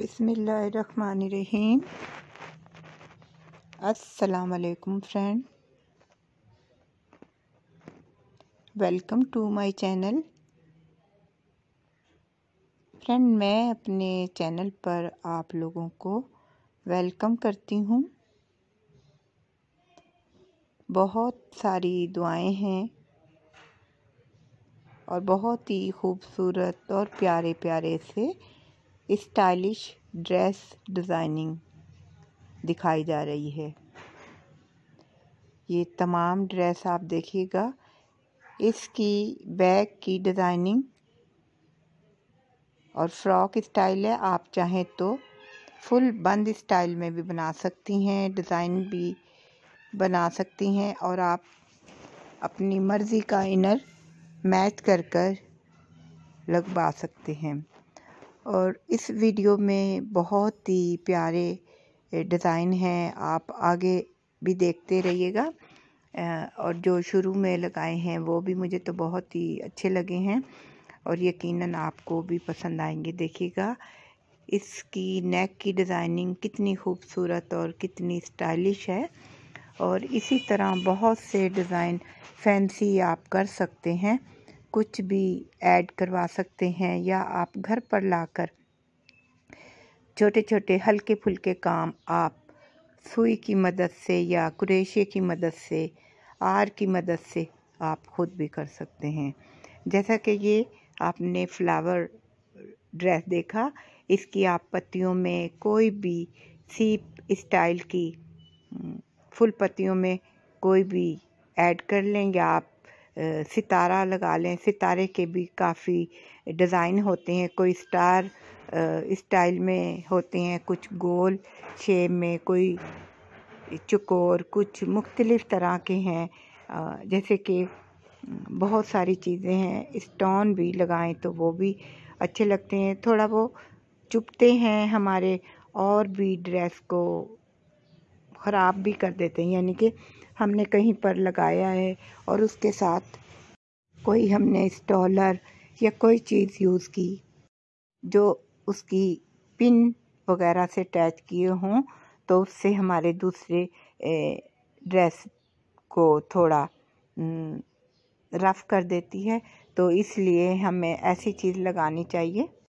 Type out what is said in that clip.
बिसमीम अस्सलाम friend welcome to my channel friend मैं अपने चैनल पर आप लोगों को वेलकम करती हूँ बहुत सारी दुआएं हैं और बहुत ही खूबसूरत और प्यारे प्यारे से स्टाइलिश ड्रेस डिज़ाइनिंग दिखाई जा रही है ये तमाम ड्रेस आप देखिएगा इसकी बैग की डिज़ाइनिंग और फ्रॉक स्टाइल है आप चाहें तो फुल बंद स्टाइल में भी बना सकती हैं डिज़ाइन भी बना सकती हैं और आप अपनी मर्ज़ी का इनर मैच कर कर लगवा सकते हैं और इस वीडियो में बहुत ही प्यारे डिज़ाइन हैं आप आगे भी देखते रहिएगा और जो शुरू में लगाए हैं वो भी मुझे तो बहुत ही अच्छे लगे हैं और यकीनन आपको भी पसंद आएंगे देखिएगा इसकी नेक की डिज़ाइनिंग कितनी खूबसूरत और कितनी स्टाइलिश है और इसी तरह बहुत से डिज़ाइन फैंसी आप कर सकते हैं कुछ भी ऐड करवा सकते हैं या आप घर पर लाकर छोटे छोटे हल्के फुल्के काम आप सुई की मदद से या कुरेशे की मदद से आर की मदद से आप खुद भी कर सकते हैं जैसा कि ये आपने फ्लावर ड्रेस देखा इसकी आप पत्तियों में कोई भी सीप स्टाइल की फुल पत्तियों में कोई भी ऐड कर लें या आप सितारा लगा लें सितारे के भी काफ़ी डिज़ाइन होते हैं कोई स्टार स्टाइल में होते हैं कुछ गोल शेप में कोई चकोर कुछ मुख्तलिफ़ तरह के हैं जैसे कि बहुत सारी चीज़ें हैं स्टोन भी लगाएं तो वो भी अच्छे लगते हैं थोड़ा वो चुपते हैं हमारे और भी ड्रेस को ख़राब भी कर देते हैं यानी कि हमने कहीं पर लगाया है और उसके साथ कोई हमने स्टॉलर या कोई चीज़ यूज़ की जो उसकी पिन वगैरह से अटैच किए हों तो उससे हमारे दूसरे ड्रेस को थोड़ा रफ़ कर देती है तो इसलिए हमें ऐसी चीज़ लगानी चाहिए